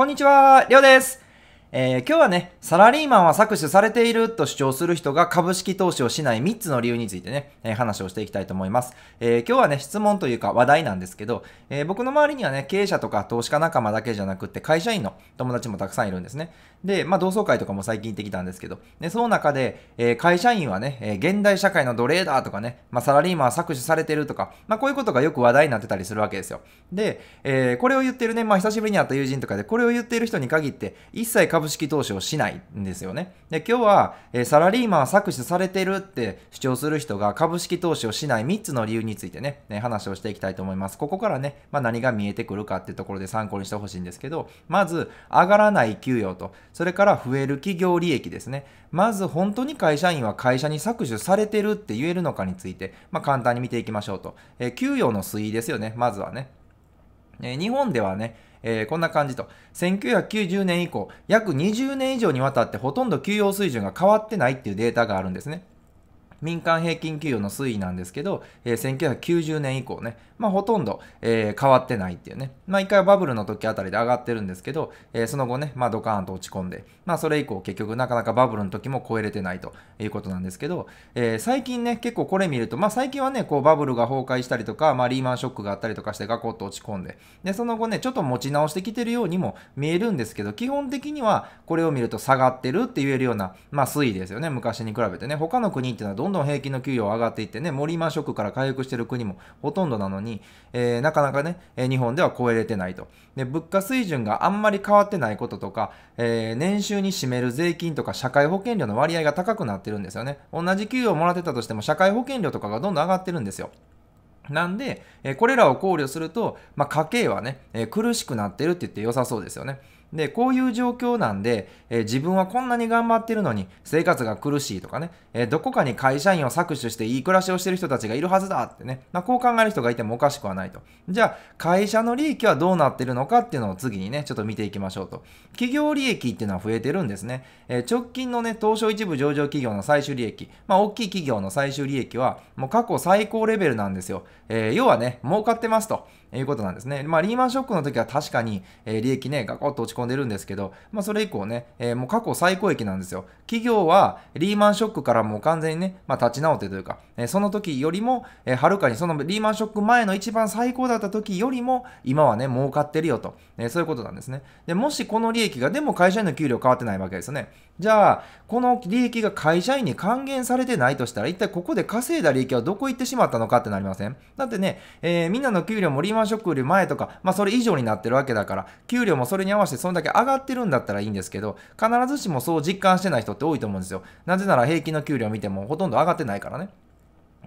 こんにちは、りょうです。えー、今日はね、サラリーマンは搾取されていると主張する人が株式投資をしない3つの理由についてね、えー、話をしていきたいと思います。えー、今日はね、質問というか話題なんですけど、え僕の周りにはね、経営者とか投資家仲間だけじゃなくって会社員の友達もたくさんいるんですね。で、まあ、同窓会とかも最近行ってきたんですけど、でその中で、えー、会社員はね、えー、現代社会の奴隷だとかね、まあ、サラリーマンは搾取されてるとか、まあ、こういうことがよく話題になってたりするわけですよ。で、えー、これを言ってるね、まあ、久しぶりに会った友人とかで、これを言ってる人に限って、一切株式投資をしないんですよね。で、今日は、えー、サラリーマンは搾取されてるって主張する人が株式投資をしない3つの理由についてね、ね話をしていきたいと思います。ここからね、まあ、何が見えてくるかっていうところで参考にしてほしいんですけど、まず、上がらない給与と、それから増える企業利益ですね。まず本当に会社員は会社に搾取されてるって言えるのかについて、まあ、簡単に見ていきましょうと。えー、給与の推移ですよね、まずはね。えー、日本ではね、えー、こんな感じと。1990年以降、約20年以上にわたってほとんど給与水準が変わってないっていうデータがあるんですね。民間平均給与の推移なんですけど、えー、1990年以降ね、まあ、ほとんど、えー、変わってないっていうね。まあ、一回バブルの時あたりで上がってるんですけど、えー、その後ね、まあ、ドカーンと落ち込んで、まあ、それ以降結局なかなかバブルの時も超えれてないということなんですけど、えー、最近ね、結構これ見ると、まあ、最近はね、こうバブルが崩壊したりとか、まあ、リーマンショックがあったりとかしてガコッと落ち込んで、で、その後ね、ちょっと持ち直してきてるようにも見えるんですけど、基本的にはこれを見ると下がってるって言えるような、まあ、推移ですよね、昔に比べてね。他の国っていうのはどんどん平均の給与上がっていってね、もうリーマンショックから回復してる国もほとんどなのに、に、えー、なかなかね、え日本では超えれてないと。で、物価水準があんまり変わってないこととか、えー、年収に占める税金とか社会保険料の割合が高くなってるんですよね。同じ給与をもらってたとしても、社会保険料とかがどんどん上がってるんですよ。なんで、えこれらを考慮すると、まあ、家計はね、え苦しくなってるって言って良さそうですよね。で、こういう状況なんで、えー、自分はこんなに頑張ってるのに生活が苦しいとかね、えー、どこかに会社員を搾取していい暮らしをしてる人たちがいるはずだってね、まあ、こう考える人がいてもおかしくはないと。じゃあ、会社の利益はどうなってるのかっていうのを次にね、ちょっと見ていきましょうと。企業利益っていうのは増えてるんですね。えー、直近のね、東証一部上場企業の最終利益、まあ、大きい企業の最終利益は、もう過去最高レベルなんですよ。え要はね、儲かってますと。いうことなんですね。まあ、リーマンショックの時は確かに、え利益ね、ガコッと落ち込んでるんですけど、まあ、それ以降ね、えもう過去最高益なんですよ。企業はリーマンショックからもう完全にね、まあ、立ち直ってというか、えその時よりも、えはるかにそのリーマンショック前の一番最高だった時よりも、今はね、儲かってるよと、えそういうことなんですね。で、もしこの利益が、でも会社員の給料変わってないわけですよね。じゃあ、この利益が会社員に還元されてないとしたら、一体ここで稼いだ利益はどこ行ってしまったのかってなりませんだってね、えー、みんなの給料もリーマン万食より前とか、まあ、それ以上になってるわけだから、給料もそれに合わせてそんだけ上がってるんだったらいいんですけど、必ずしもそう実感してない人って多いと思うんですよ。なぜなら平均の給料見てもほとんど上がってないからね。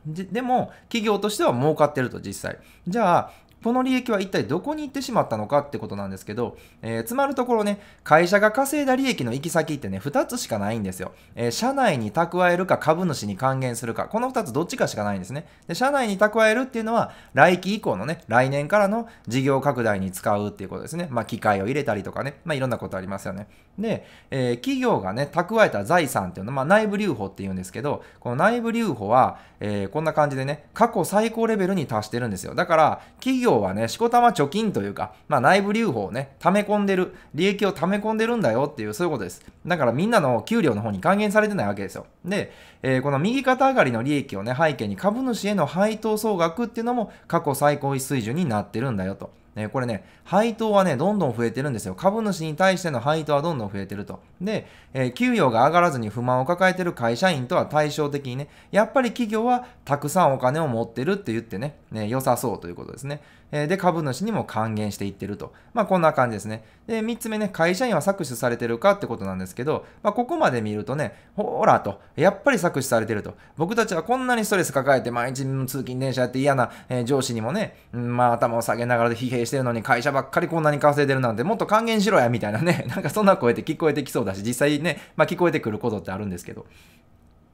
ででも、企業としては儲かってると実際。じゃあ、この利益は一体どこに行ってしまったのかってことなんですけど、えー、まるところね、会社が稼いだ利益の行き先ってね、2つしかないんですよ。えー、社内に蓄えるか株主に還元するか、この2つどっちかしかないんですね。で、社内に蓄えるっていうのは、来期以降のね、来年からの事業拡大に使うっていうことですね。まあ、機械を入れたりとかね、まあ、いろんなことありますよね。で、えー、企業がね、蓄えた財産っていうのは、まあ、内部留保っていうんですけど、この内部留保は、えこんな感じでね、過去最高レベルに達してるんですよ。だから、企業長はね、しこたま貯金というか、まあ、内部留保をね、溜め込んでる、利益を溜め込んでるんだよっていう、そういうことです。だからみんなの給料の方に還元されてないわけですよ。で、えー、この右肩上がりの利益をね、背景に株主への配当総額っていうのも過去最高位水準になってるんだよと。ね、これね、配当はね、どんどん増えてるんですよ。株主に対しての配当はどんどん増えてると。で、えー、給与が上がらずに不満を抱えてる会社員とは対照的にね、やっぱり企業はたくさんお金を持ってるって言ってね、ね良さそうということですね。えで、株主にも還元していってると。まあ、こんな感じですね。で、3つ目ね、会社員は搾取されてるかってことなんですけど、まあ、ここまで見るとね、ほらと、やっぱり搾取されてると。僕たちはこんなにストレス抱えて、毎日通勤電車やって嫌な、え上司にもね、うん、まあ、頭を下げながら疲弊してるのに、会社ばっかりこんなに稼いでるなんて、もっと還元しろや、みたいなね、なんかそんな声って聞こえてきそうだし、実際ね、まあ、聞こえてくることってあるんですけど。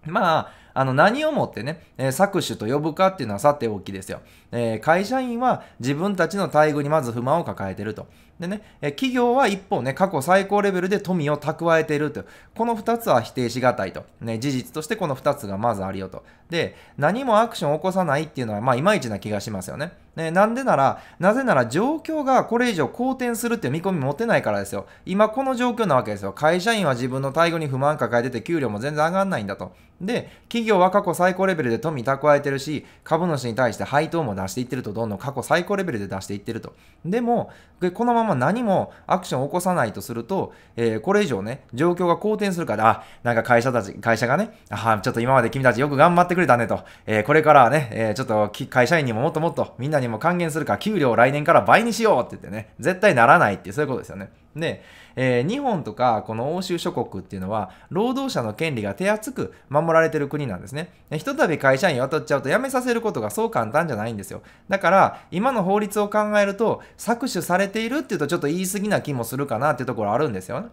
まあ、あの、何をもってね、えー、搾取と呼ぶかっていうのはさておきですよ。えー、会社員は自分たちの待遇にまず不満を抱えてると。でね、えー、企業は一方ね、過去最高レベルで富を蓄えていると。この二つは否定しがたいと。ね、事実としてこの二つがまずあるよと。で、何もアクションを起こさないっていうのは、まあ、いまいちな気がしますよね。ね、なんでなら、なぜなら状況がこれ以上好転するっていう見込み持てないからですよ。今この状況なわけですよ。会社員は自分の待遇に不満抱えてて給料も全然上がんないんだと。で、企業は過去最高レベルで富蓄えてるし、株主に対して配当も出していってると、どんどん過去最高レベルで出していってると。でも、このまま何もアクションを起こさないとすると、えー、これ以上ね、状況が好転するから、あ、なんか会社たち、会社がね、あちょっと今まで君たちよく頑張ってくれたねと、えー、これからはね、えー、ちょっと会社員にももっともっとみんなにも還元するから、給料を来年から倍にしようって言ってね、絶対ならないっていう、そういうことですよね。で、えー、日本とかこの欧州諸国っていうのは労働者の権利が手厚く守られてる国なんですね。ひとたび会社員を雇っちゃうと辞めさせることがそう簡単じゃないんですよ。だから今の法律を考えると搾取されているっていうとちょっと言い過ぎな気もするかなっていうところあるんですよね。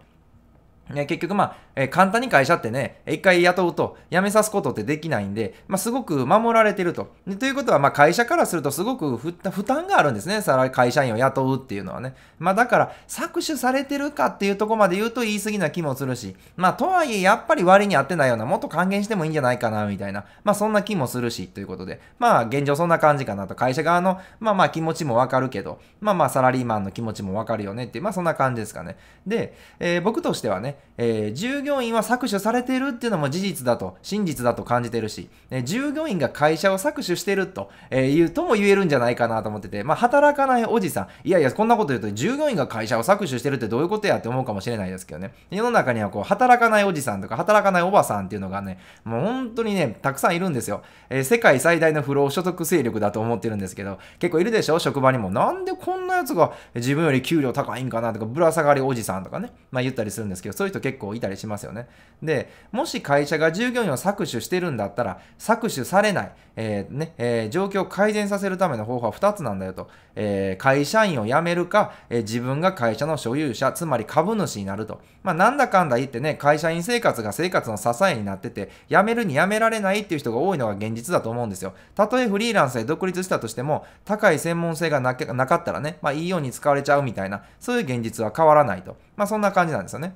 ね、結局まあ、えー、簡単に会社ってね、一回雇うと辞めさすことってできないんで、まあ、すごく守られてると。でということは、まあ、会社からするとすごく負担があるんですね。さら会社員を雇うっていうのはね。まあ、だから、搾取されてるかっていうとこまで言うと言い過ぎな気もするし、まあ、とはいえ、やっぱり割に合ってないような、もっと還元してもいいんじゃないかな、みたいな、まあ、そんな気もするし、ということで、まあ、現状そんな感じかなと。会社側の、まあまあ、気持ちもわかるけど、まあまあ、サラリーマンの気持ちもわかるよねって、まあ、そんな感じですかね。で、えー、僕としてはね、えー、従業員は搾取されているっていうのも事実だと、真実だと感じてるし、ね、従業員が会社を搾取してると、えー、うとも言えるんじゃないかなと思ってて、まあ、働かないおじさん、いやいや、こんなこと言うと、従業員が会社を搾取してるってどういうことやって思うかもしれないですけどね、世の中にはこう、働かないおじさんとか、働かないおばさんっていうのがね、もう本当にね、たくさんいるんですよ。えー、世界最大の不労所得勢力だと思ってるんですけど、結構いるでしょ、職場にも。なんでこんなやつが自分より給料高いんかなとか、ぶら下がりおじさんとかね、まあ言ったりするんですけど、ういう人結構いたりしますよね。で、もし会社が従業員を搾取してるんだったら、搾取されない、えー、ねえー、状況を改善させるための方法は2つなんだよと。えー、会社員を辞めるか、え自分が会社の所有者、つまり株主になると。まあ、なんだかんだ言ってね、会社員生活が生活の支えになってて、辞めるに辞められないっていう人が多いのが現実だと思うんですよ。たとえフリーランスで独立したとしても、高い専門性がなかったらね、まあ、いいように使われちゃうみたいな、そういう現実は変わらないと。まあ、そんな感じなんですよね。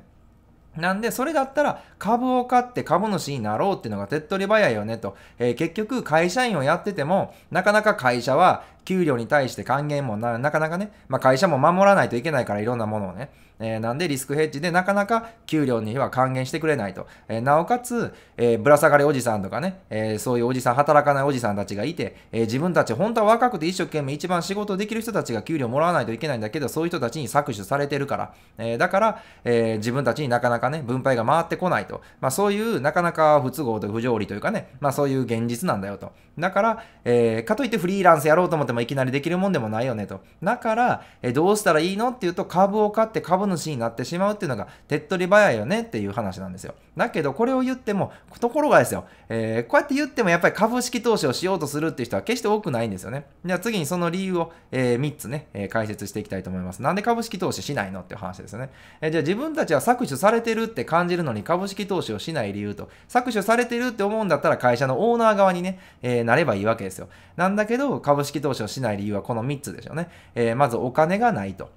なんで、それだったら株を買って株主になろうっていうのが手っ取り早いよねと。えー、結局、会社員をやってても、なかなか会社は給料に対して還元もなかなかね、まあ、会社も守らないといけないからいろんなものをね、えー、なんでリスクヘッジでなかなか給料には還元してくれないと、えー、なおかつ、えー、ぶら下がりおじさんとかね、えそういうおじさん働かないおじさんたちがいて、え自分たち本当は若くて一生懸命一番仕事できる人たちが給料もらわないといけないんだけどそういう人たちに搾取されてるから、えだから、え自分たちになかなかね分配が回ってこないと、まあ、そういうなかなか不都合と不条理というかね、まあ、そういう現実なんだよとだから、えかといってフリーランスやろうと思っててもいきなりできるもんでもないよねと。だから、えどうしたらいいのって言うと株を買って株主になってしまうっていうのが手っ取り早いよねっていう話なんですよ。だけどこれを言っても、ところがですよ、えー、こうやって言ってもやっぱり株式投資をしようとするっていう人は決して多くないんですよね。じゃあ次にその理由を、えー、3つね、えー、解説していきたいと思います。なんで株式投資しないのっていう話ですよね。えー、じゃあ自分たちは搾取されてるって感じるのに株式投資をしない理由と、搾取されてるって思うんだったら会社のオーナー側にね、えなればいいわけですよ。なんだけど株式投資資をしない理由はこの3つでしょうね。えー、まずお金がないと。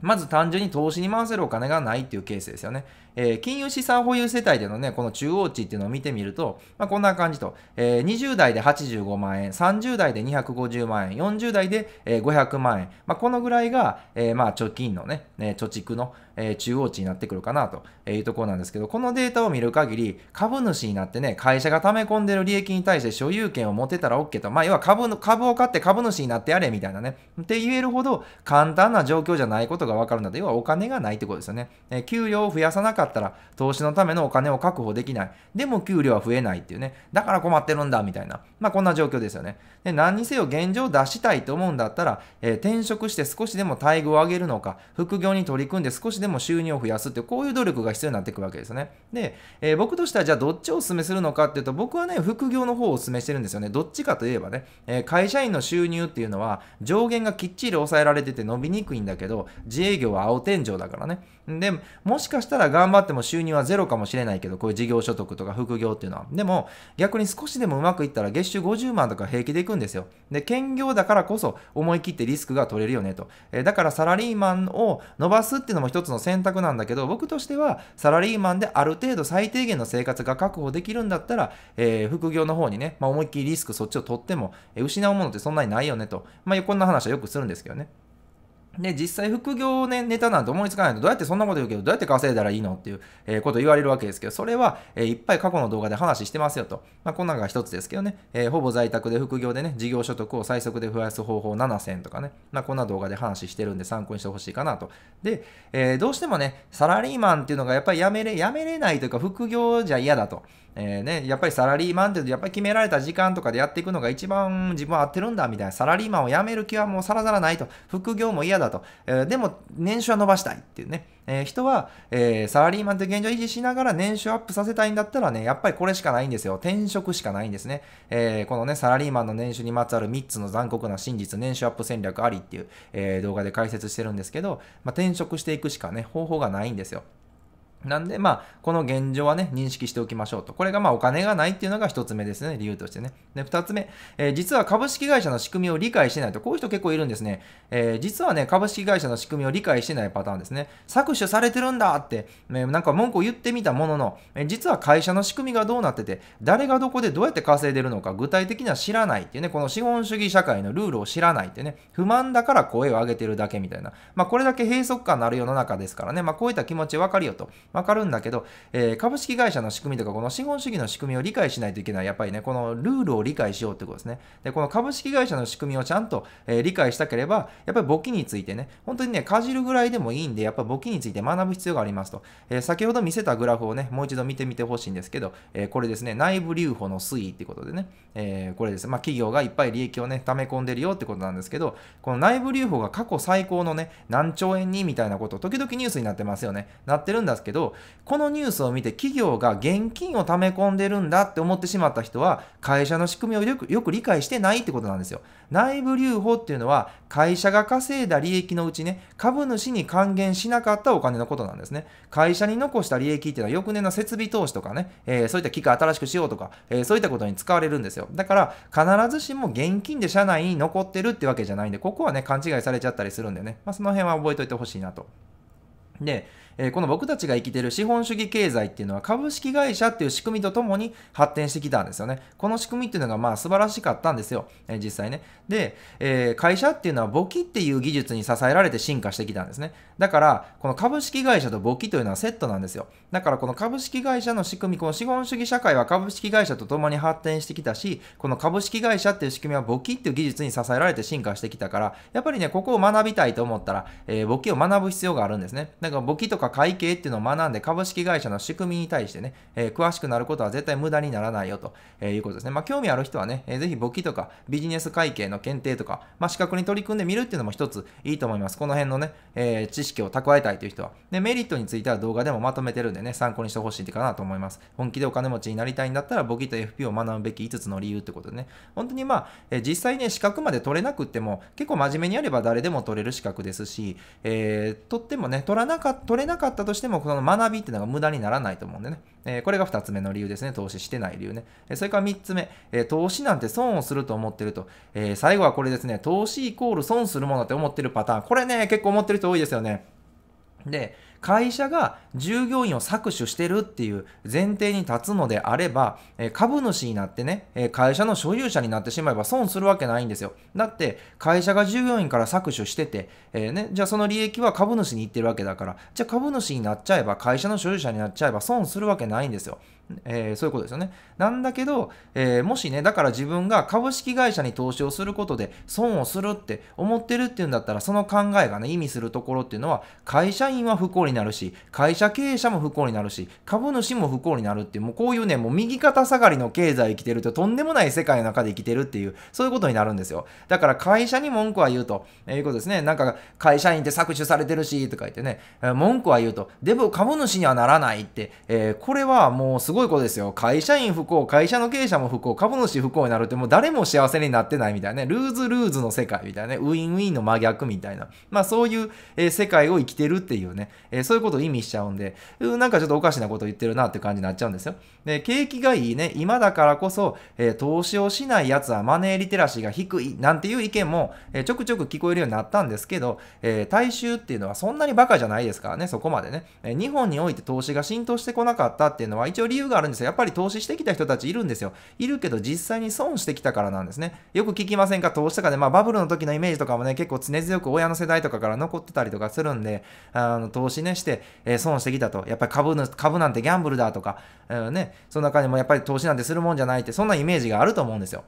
まず単純に投資に回せるお金がないっていうケースですよね。えー、金融資産保有世帯でのね、この中央値っていうのを見てみると、まあ、こんな感じと、えー、20代で85万円、30代で250万円、40代で、えー、500万円、まあ、このぐらいが、えー、まあ貯金のね、ね貯蓄の、えー、中央値になってくるかなというところなんですけど、このデータを見る限り、株主になってね、会社が溜め込んでる利益に対して所有権を持てたら OK と、まあ、要は株の株を買って株主になってやれみたいなね、って言えるほど簡単な状況じゃないことがわかるので、要はお金がないってことですよね。えー、給料を増やさなかっったら投資のためのお金を確保できない。でも給料は増えないっていうね。だから困ってるんだみたいな。まあこんな状況ですよね。で何にせよ現状を出したいと思うんだったら、えー、転職して少しでも待遇を上げるのか、副業に取り組んで少しでも収入を増やすってこういう努力が必要になってくるわけですよね。で、えー、僕としてはじゃあどっちをお勧めするのかっていうと僕はね、副業の方をお勧めしてるんですよね。どっちかといえばね、えー、会社員の収入っていうのは上限がきっちり抑えられてて伸びにくいんだけど、自営業は青天井だからね。で、もしかしたら頑張っても収入はゼロかもしれないけど、こういう事業所得とか副業っていうのは。でも、逆に少しでもうまくいったら月収50万とか平気でいくんですよ。で、兼業だからこそ思い切ってリスクが取れるよねと。えだからサラリーマンを伸ばすっていうのも一つの選択なんだけど、僕としてはサラリーマンである程度最低限の生活が確保できるんだったら、えー、副業の方にね、まあ、思いっきりリスクそっちを取っても、え失うものってそんなにないよねと。まあ、こんな話はよくするんですけどね。で、実際副業ね、ネタなんて思いつかないと、どうやってそんなこと言うけど、どうやって稼いだらいいのっていう、えー、こと言われるわけですけど、それは、えー、いっぱい過去の動画で話してますよと。まあ、こんなのが一つですけどね、えー、ほぼ在宅で副業でね、事業所得を最速で増やす方法7000とかね、まあ、こんな動画で話してるんで参考にしてほしいかなと。で、えどうしてもね、サラリーマンっていうのがやっぱりやめれ、やめれないというか、副業じゃ嫌だと。えー、ね、やっぱりサラリーマンっていうと、やっぱり決められた時間とかでやっていくのが一番自分は合ってるんだ、みたいな。サラリーマンを辞める気はもうさらさらないと。副業も嫌だと。えー、でも、年収は伸ばしたいっていうね。えー、人は、えー、サラリーマンって現状維持しながら年収アップさせたいんだったらね、やっぱりこれしかないんですよ。転職しかないんですね。えー、このね、サラリーマンの年収にまつわる3つの残酷な真実、年収アップ戦略ありっていう、え動画で解説してるんですけど、まあ、転職していくしかね、方法がないんですよ。なんで、まあ、この現状はね、認識しておきましょうと。これが、まあ、お金がないっていうのが一つ目ですね、理由としてね。で、二つ目、えー、実は株式会社の仕組みを理解してないと、こういう人結構いるんですね。えー、実はね、株式会社の仕組みを理解してないパターンですね。搾取されてるんだって、えー、なんか文句を言ってみたものの、えー、実は会社の仕組みがどうなってて、誰がどこでどうやって稼いでるのか、具体的には知らないっていうね、この資本主義社会のルールを知らないってね、不満だから声を上げてるだけみたいな。まあ、これだけ閉塞感のある世の中ですからね、まあ、こういった気持ちわかるよと。わかるんだけど、えー、株式会社の仕組みとか、この資本主義の仕組みを理解しないといけない。やっぱりね、このルールを理解しようってことですね。で、この株式会社の仕組みをちゃんと、えー、理解したければ、やっぱり簿記についてね、本当にね、かじるぐらいでもいいんで、やっぱ簿記について学ぶ必要がありますと。えー、先ほど見せたグラフをね、もう一度見てみてほしいんですけど、えー、これですね、内部留保の推移ってことでね、えー、これです。まあ、企業がいっぱい利益をね、溜め込んでるよってことなんですけど、この内部留保が過去最高のね、何兆円にみたいなこと、時々ニュースになってますよね。なってるんですけど、ど、このニュースを見て企業が現金を溜め込んでるんだって思ってしまった人は、会社の仕組みをよくよく理解してないってことなんですよ。内部留保っていうのは、会社が稼いだ利益のうちね、株主に還元しなかったお金のことなんですね。会社に残した利益っていうのは、翌年の設備投資とかね、えー、そういった機械新しくしようとか、えー、そういったことに使われるんですよ。だから、必ずしも現金で社内に残ってるってわけじゃないんで、ここはね、勘違いされちゃったりするんでね、まあ、その辺は覚えておいてほしいなと。で、えこの僕たちが生きてる資本主義経済っていうのは株式会社っていう仕組みとともに発展してきたんですよね。この仕組みっていうのがまあ素晴らしかったんですよ、え実際ね。で、え会社っていうのは簿記っていう技術に支えられて進化してきたんですね。だから、この株式会社と簿記というのはセットなんですよ。だからこの株式会社の仕組み、この資本主義社会は株式会社とともに発展してきたし、この株式会社っていう仕組みは簿記っていう技術に支えられて進化してきたから、やっぱりね、ここを学びたいと思ったら、え簿記を学ぶ必要があるんですね。だから簿記とか会計っていうのを学んで株式会社の仕組みに対してね、えー、詳しくなることは絶対無駄にならないよと、えー、いうことですね。まあ、興味ある人はね、えー、ぜひ簿記とかビジネス会計の検定とか、まあ、資格に取り組んでみるっていうのも一ついいと思います。この辺のね、えー、知識を蓄えたいという人は。で、メリットについては動画でもまとめてるんでね、参考にしてほしいかなと思います。本気でお金持ちになりたいんだったら、簿記と FP を学ぶべき5つの理由ってことでね。本当にまあ、えー、実際ね、資格まで取れなくても、結構真面目にやれば誰でも取れる資格ですし、えー、取ってもね、取らなか、取れななかったとしても、この学びっていうのが無駄にならないと思うんでね。えー、これが2つ目の理由ですね。投資してない理由ね。えー、それから3つ目、えー、投資なんて損をすると思ってると。え最後はこれですね。投資イコール損するものって思ってるパターン。これね、結構思ってる人多いですよね。で、会社が従業員を搾取してるっていう前提に立つのであれば、え株主になってね、え会社の所有者になってしまえば損するわけないんですよ。だって、会社が従業員から搾取してて、えー、ね、じゃあその利益は株主に行ってるわけだから、じゃあ株主になっちゃえば、会社の所有者になっちゃえば損するわけないんですよ。えー、そういうことですよね。なんだけど、えー、もしね、だから自分が株式会社に投資をすることで損をするって思ってるっていうんだったら、その考えがね、意味するところっていうのは、会社員は不幸になるし、会社経営者も不幸になるし、株主も不幸になるっていう、もうこういうね、もう右肩下がりの経済生きてるととんでもない世界の中で生きてるっていう、そういうことになるんですよ。だから会社に文句は言うと、えー、いうことですね。なんか、会社員って搾取されてるし、とか言ってね、文句は言うと、でも株主にはならないって、えー、これはもうすごいことですよ。会社員不幸、会社の経営者も不幸、株主不幸になるって、もう誰も幸せになってないみたいなね、ルーズルーズの世界みたいなね、ウィンウィンの真逆みたいな、まあそういう、えー、世界を生きてるっていうね、えー、そういうことを意味しちゃうんで、なんかちょっとおかしなこと言ってるなって感じになっちゃうんですよ。で、景気がいいね、今だからこそ、えー、投資をしない奴はマネーリテラシーが低いなんていう意見も、えー、ちょくちょく聞こえるようになったんですけど、え大衆っていうのはそんなにバカじゃないですからね、そこまでね。え日本において投資が浸透してこなかったっていうのは一応理由があるんですよ。やっぱり投資してきた人たちいるんですよ。いるけど実際に損してきたからなんですね。よく聞きませんか投資とかで、まあバブルの時のイメージとかもね、結構常々よく親の世代とかから残ってたりとかするんで、あの投資ね、ねして、えー、損してきたと。やっぱり株株なんてギャンブルだとか、えー、ね、その中にもやっぱり投資なんてするもんじゃないって、そんなイメージがあると思うんですよ。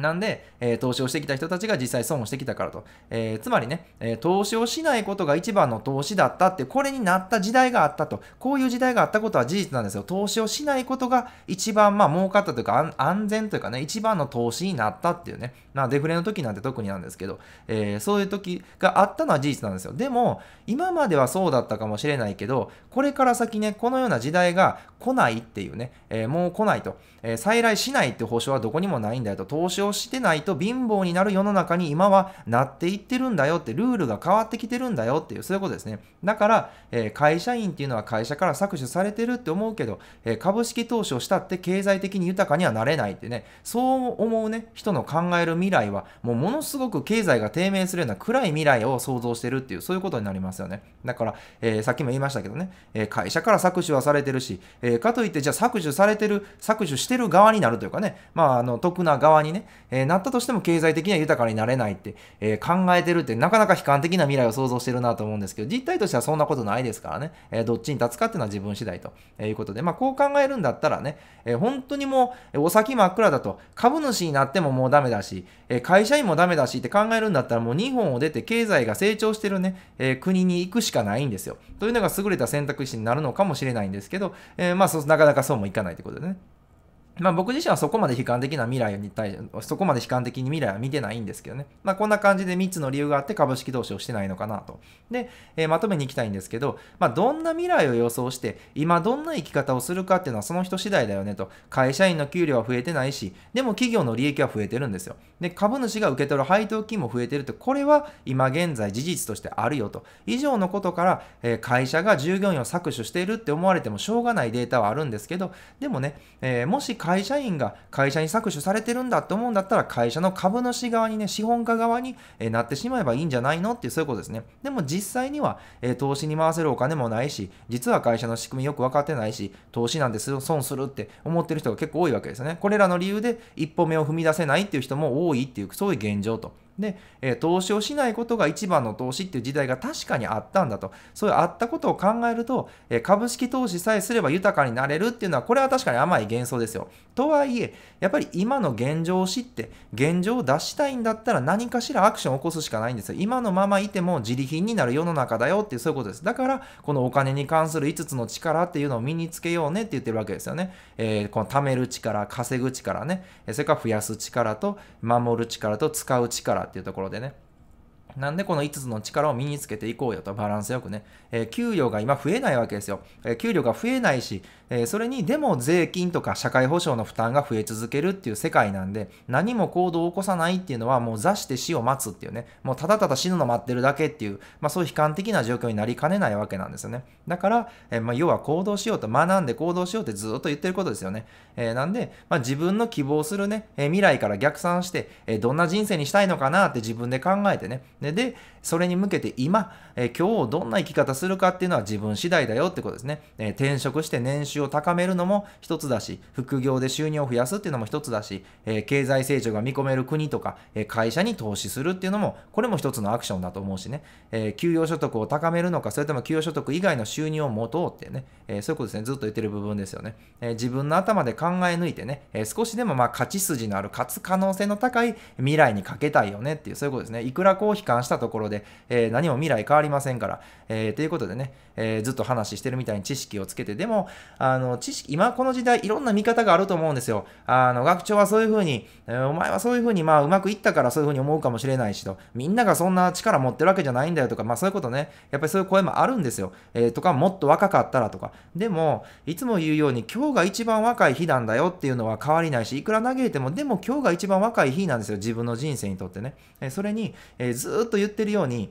なんで、えー、投資をしてきた人たちが実際損をしてきたからと。えー、つまりね、えー、投資をしないことが一番の投資だったって、これになった時代があったと。こういう時代があったことは事実なんですよ。投資をしないことが一番、まあ、儲かったというか、安全というかね、一番の投資になったっていうね。まあ、デフレの時なんて特になんですけど、えー、そういう時があったのは事実なんですよ。でも、今まではそうだったかもしれないけど、これから先ね、このような時代が来ないっていうね、えもう来ないと、え再来しないって保証はどこにもないんだよと。投資ををしてないと貧乏になる世の中に今はなっていってるんだよって、ルールが変わってきてるんだよっていう、そういうことですね。だから、えー、会社員っていうのは会社から搾取されてるって思うけど、えー、株式投資をしたって経済的に豊かにはなれないってね、そう思うね、人の考える未来は、もうものすごく経済が低迷するような暗い未来を想像してるっていう、そういうことになりますよね。だから、えー、さっきも言いましたけどね、え会社から搾取はされてるし、えかといって、じゃあ搾取されてる、搾取してる側になるというかね、まあ、あの、得な側にね、えー、なったとしても経済的には豊かになれないって、えー、考えてるって、なかなか悲観的な未来を想像してるなと思うんですけど、実態としてはそんなことないですからね、えー、どっちに立つかっていうのは自分次第ということで、まあ、こう考えるんだったらね、え本当にもう、お先真っ暗だと、株主になってももうダメだし、え会社員もダメだしって考えるんだったら、もう日本を出て経済が成長してるね、え国に行くしかないんですよ。というのが優れた選択肢になるのかもしれないんですけど、えまあ、なかなかそうもいかないということでね。まあ、僕自身はそこまで悲観的な未来に対して、そこまで悲観的に未来は見てないんですけどね。まあ、こんな感じで3つの理由があって株式投資をしてないのかなと。で、えー、まとめに行きたいんですけど、まあ、どんな未来を予想して、今どんな生き方をするかっていうのはその人次第だよねと。会社員の給料は増えてないし、でも企業の利益は増えてるんですよ。で、株主が受け取る配当金も増えてるって、これは今現在事実としてあるよと。以上のことから、えー、会社が従業員を搾取しているって思われてもしょうがないデータはあるんですけど、でもね、えー、もし会社員が会社に搾取されてるんだと思うんだったら、会社の株主側にね、資本家側になってしまえばいいんじゃないのっていう、そういうことですね。でも実際には、え投資に回せるお金もないし、実は会社の仕組みよく分かってないし、投資なんて損するって思ってる人が結構多いわけですよね。これらの理由で一歩目を踏み出せないっていう人も多いっていう、そういう現状と。で、えー、投資をしないことが一番の投資っていう時代が確かにあったんだと、そういうあったことを考えると、えー、株式投資さえすれば豊かになれるっていうのは、これは確かに甘い幻想ですよ。とはいえ、やっぱり今の現状を知って、現状を出したいんだったら何かしらアクションを起こすしかないんですよ。今のままいても自利品になる世の中だよっていう、そういうことです。だから、このお金に関する5つの力っていうのを身につけようねって言ってるわけですよね。えー、この貯める力、稼ぐ力ね、それから増やす力と、守る力と、使う力っていうところでねなんでこの5つの力を身につけていこうよとバランスよくね、えー、給料が今増えないわけですよ、えー、給料が増えないし、えー、それにでも税金とか社会保障の負担が増え続けるっていう世界なんで何も行動を起こさないっていうのはもう座して死を待つっていうねもうただただ死ぬの待ってるだけっていう、まあ、そういう悲観的な状況になりかねないわけなんですよねだから、えまあ、要は行動しようと学んで行動しようってずっと言ってることですよね、えなんで、まあ、自分の希望するね、え未来から逆算して、えどんな人生にしたいのかなって自分で考えてねでで、それに向けて今、え今日どんな生き方するかっていうのは自分次第だよってことですね。え転職して年収を高めるのも一つだし、副業で収入を増やすっていうのも一つだし、え経済成長が見込める国とか、え会社に投資するっていうのも、これも一つのアクションだと思うしね、え給与所得を高めるのか、それとも給与所得以外の収入を持とうってね、えそういうことですね、ずっと言ってる部分ですよね。え自分の頭で考え抜いてね、え少しでもまあ勝ち筋のある、勝つ可能性の高い未来にかけたいよねっていう、そういうことですね。いくらこう悲観換したところで、えー、何も未来変わりませんから、えー、ということでね、えー、ずっと話してるみたいに知識をつけて、でも、あの、知識、今この時代、いろんな見方があると思うんですよ。あの、学長はそういうふうに、えー、お前はそういうふうに、まあ、うまくいったからそういうふうに思うかもしれないしと、みんながそんな力持ってるわけじゃないんだよとか、まあ、そういうことね、やっぱりそういう声もあるんですよ。えー、とか、もっと若かったらとか。でも、いつも言うように、今日が一番若い日なんだよっていうのは変わりないし、いくら嘆いても、でも今日が一番若い日なんですよ、自分の人生にとってね。えー、それに、えー、ずずっと言ってるように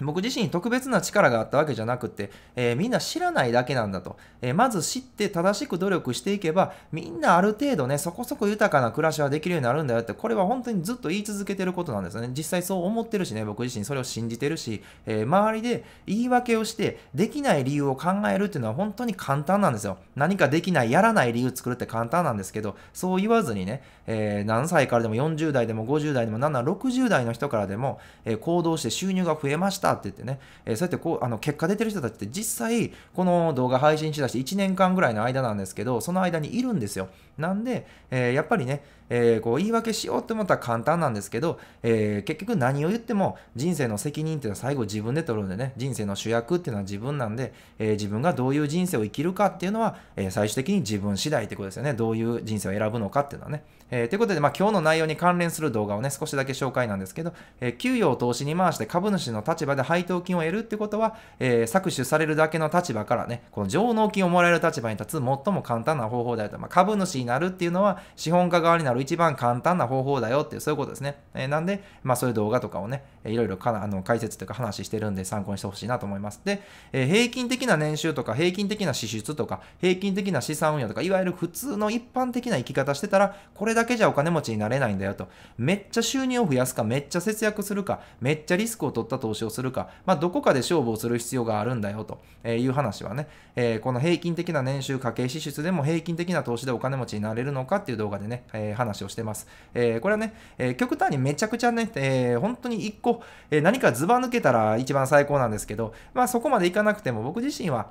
僕自身特別な力があったわけじゃなくて、えー、みんな知らないだけなんだと、えー、まず知って正しく努力していけば、みんなある程度ね、そこそこ豊かな暮らしはできるようになるんだよって、これは本当にずっと言い続けてることなんですよね。実際そう思ってるしね、僕自身それを信じてるし、えー、周りで言い訳をして、できない理由を考えるっていうのは本当に簡単なんですよ。何かできない、やらない理由作るって簡単なんですけど、そう言わずにね、え何歳からでも40代でも50代でもら60代の人からでも、え行動して収入が増えました。したって言ってね、えー、そうやってこうあの結果出てる人たちって実際この動画配信しだして1年間ぐらいの間なんですけどその間にいるんですよなんで、えー、やっぱりね、えー、こう言い訳しようって思ったら簡単なんですけど、え結局何を言っても人生の責任っていうのは最後自分で取るんでね人生の主役っていうのは自分なんで、え自分がどういう人生を生きるかっていうのは、え最終的に自分次第ってことですよねどういう人生を選ぶのかっていうのはね、えということで、まあ、今日の内容に関連する動画をね少しだけ紹介なんですけど、え給与を投資に回して株主の立場で配当金を得るってことは、えー、搾取されるだけの立場からね、この上納金をもらえる立場に立つ最も簡単な方法だよと。まあ、株主になるっていうのは資本家側になる一番簡単な方法だよっていう、そういうことですね。えー、なんで、まあそういう動画とかをね、いろいろかなあの解説というか話してるんで参考にしてほしいなと思います。で、えー、平均的な年収とか、平均的な支出とか、平均的な資産運用とか、いわゆる普通の一般的な生き方してたら、これだけじゃお金持ちになれないんだよと。めっちゃ収入を増やすか、めっちゃ節約するか、めっちゃリスクを取った投資をするるか、まあ、どこかで勝負をする必要があるんだよという話はね、えー、この平均的な年収家計支出でも平均的な投資でお金持ちになれるのかっていう動画でね、えー、話をしてます。えー、これはね、え極端にめちゃくちゃね、え本当に一個、え何かずば抜けたら一番最高なんですけど、まあ、そこまでいかなくても僕自身は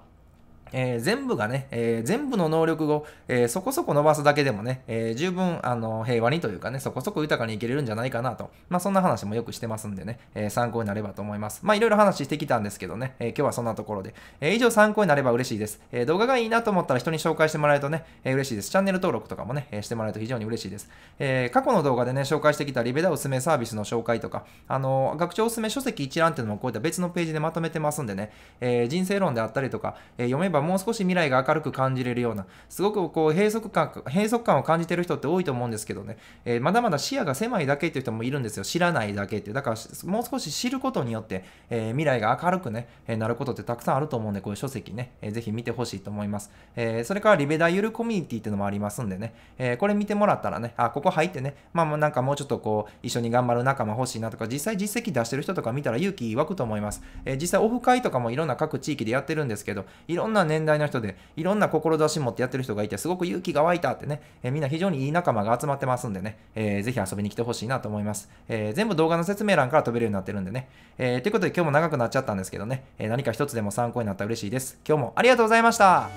えー、全部がね、えー、全部の能力を、えー、そこそこ伸ばすだけでもね、え十分あの平和にというかね、そこそこ豊かにいけれるんじゃないかなと、まあ、そんな話もよくしてますんでね、え参考になればと思います。まあいろいろ話してきたんですけどね、え今日はそんなところで、え以上参考になれば嬉しいです、え動画がいいなと思ったら人に紹介してもらえるとね、え嬉しいです。チャンネル登録とかもね、えしてもらえると非常に嬉しいです。え過去の動画でね、紹介してきたリベダおすすめサービスの紹介とか、あの学長おすすめ書籍一覧っていうのもこういった別のページでまとめてますんでね、え人生論であったりとか、え読めばばもう少し未来が明るく感じれるような、すごくこう閉塞感、閉塞感を感じてる人って多いと思うんですけどね、えー、まだまだ視野が狭いだけっていう人もいるんですよ。知らないだけって。だから、もう少し知ることによって、えー、未来が明るくね、えなることってたくさんあると思うんで、こういう書籍ね、えー、ぜひ見てほしいと思います。えそれから、リベダゆるコミュニティっていうのもありますんでね、えこれ見てもらったらね、あ、ここ入ってね、まあなんかもうちょっとこう、一緒に頑張る仲間欲しいなとか、実際実績出してる人とか見たら勇気湧くと思います。え実際オフ会とかもいろんな各地域でやってるんですけど、いろんな年代の人で、いろんな志持ってやってる人がいて、すごく勇気が湧いたってね、えー、みんな非常にいい仲間が集まってますんでね、えー、ぜひ遊びに来てほしいなと思います、えー。全部動画の説明欄から飛べるようになってるんでね。えー、ということで今日も長くなっちゃったんですけどね、えー、何か一つでも参考になったら嬉しいです。今日もありがとうございました。